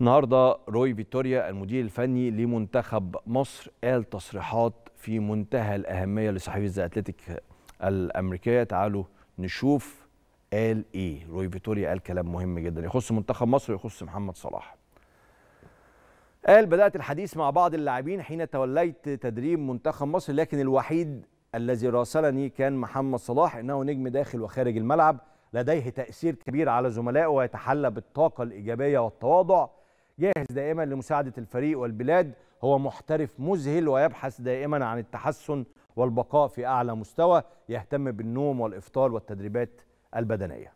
النهارده روي فيتوريا المدير الفني لمنتخب مصر قال تصريحات في منتهى الأهمية لصحيفة ذا أتلتيك الأمريكية تعالوا نشوف قال إيه روي فيتوريا قال كلام مهم جدا يخص منتخب مصر ويخص محمد صلاح قال بدأت الحديث مع بعض اللاعبين حين توليت تدريب منتخب مصر لكن الوحيد الذي راسلني كان محمد صلاح إنه نجم داخل وخارج الملعب لديه تأثير كبير على زملائه ويتحلى بالطاقة الإيجابية والتواضع جاهز دائما لمساعدة الفريق والبلاد هو محترف مذهل ويبحث دائما عن التحسن والبقاء في أعلى مستوى يهتم بالنوم والإفطار والتدريبات البدنية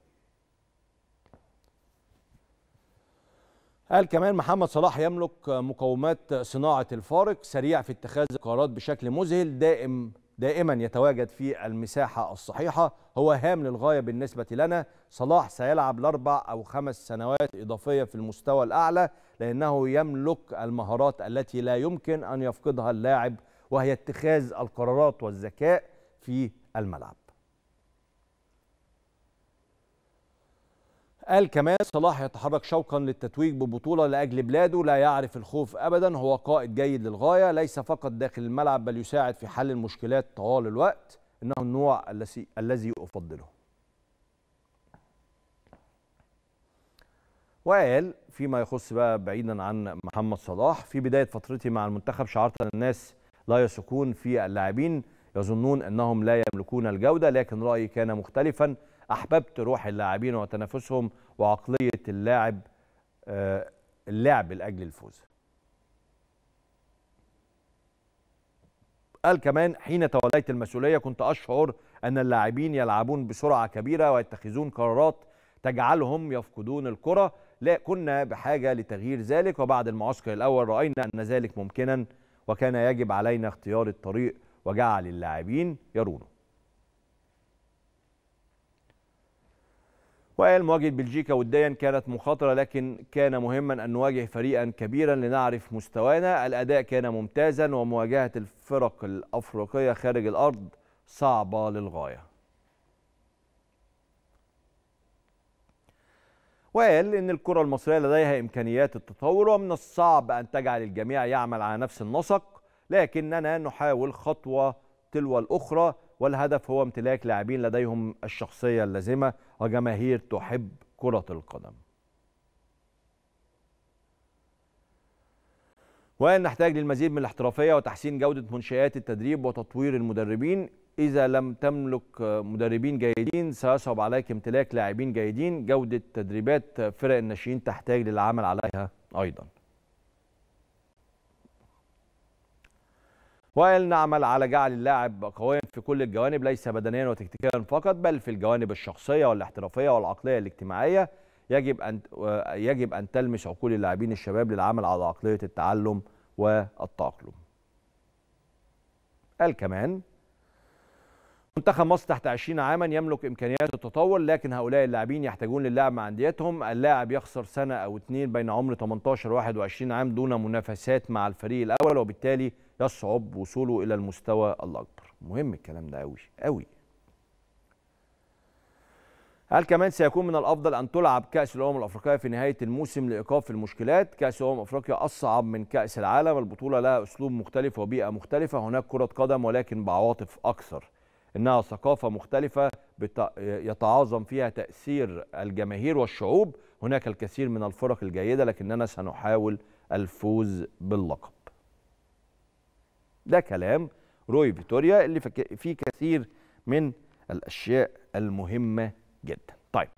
قال كمان محمد صلاح يملك مقومات صناعة الفارق سريع في اتخاذ القرارات بشكل مذهل دائم دائما يتواجد في المساحة الصحيحة هو هام للغاية بالنسبة لنا صلاح سيلعب لأربع أو خمس سنوات إضافية في المستوى الأعلى لأنه يملك المهارات التي لا يمكن أن يفقدها اللاعب وهي اتخاذ القرارات والذكاء في الملعب قال كمان صلاح يتحرك شوقا للتتويج ببطولة لأجل بلاده لا يعرف الخوف أبدا هو قائد جيد للغاية ليس فقط داخل الملعب بل يساعد في حل المشكلات طوال الوقت إنه النوع الذي أفضله وقال فيما يخص بقى بعيدا عن محمد صلاح في بداية فترتي مع المنتخب شعرت أن الناس لا يثقون في اللاعبين يظنون أنهم لا يملكون الجودة لكن رأيي كان مختلفا احببت روح اللاعبين وتنافسهم وعقليه اللاعب آه، اللعب لاجل الفوز قال كمان حين توليت المسؤوليه كنت اشعر ان اللاعبين يلعبون بسرعه كبيره ويتخذون قرارات تجعلهم يفقدون الكره لا كنا بحاجه لتغيير ذلك وبعد المعسكر الاول راينا ان ذلك ممكنا وكان يجب علينا اختيار الطريق وجعل اللاعبين يرونه وقال مواجهه بلجيكا وديا كانت مخاطرة لكن كان مهما أن نواجه فريقا كبيرا لنعرف مستوانا الأداء كان ممتازا ومواجهة الفرق الأفريقية خارج الأرض صعبة للغاية وقال ان الكره المصريه لديها امكانيات التطور ومن الصعب ان تجعل الجميع يعمل على نفس النسق لكننا نحاول خطوه تلو الاخرى والهدف هو امتلاك لاعبين لديهم الشخصية اللازمة وجماهير تحب كرة القدم وأن نحتاج للمزيد من الاحترافية وتحسين جودة منشآت التدريب وتطوير المدربين إذا لم تملك مدربين جيدين سيصعب عليك امتلاك لاعبين جيدين جودة تدريبات فرق الناشئين تحتاج للعمل عليها أيضاً نعمل على جعل اللاعب قويا في كل الجوانب ليس بدنيا وتكتيكيا فقط بل في الجوانب الشخصيه والاحترافيه والعقليه الاجتماعيه يجب ان يجب ان تلمس عقول اللاعبين الشباب للعمل على عقليه التعلم والتاقلم. قال كمان منتخب مصر تحت 20 عاما يملك امكانيات التطور لكن هؤلاء اللاعبين يحتاجون للعب مع انديتهم، اللاعب يخسر سنه او اثنين بين عمر 18 و 21 عام دون منافسات مع الفريق الاول وبالتالي يصعب وصوله الى المستوى الاكبر. مهم الكلام ده قوي قوي. قال كمان سيكون من الافضل ان تلعب كاس الامم الافريقيه في نهايه الموسم لايقاف المشكلات كاس الامم افريقيا اصعب من كاس العالم البطوله لها اسلوب مختلف وبيئه مختلفه هناك كره قدم ولكن بعواطف اكثر إنها ثقافة مختلفة يتعاظم فيها تأثير الجماهير والشعوب هناك الكثير من الفرق الجيدة لكننا سنحاول الفوز باللقب ده كلام روي فيتوريا اللي فيه كثير من الأشياء المهمة جدا طيب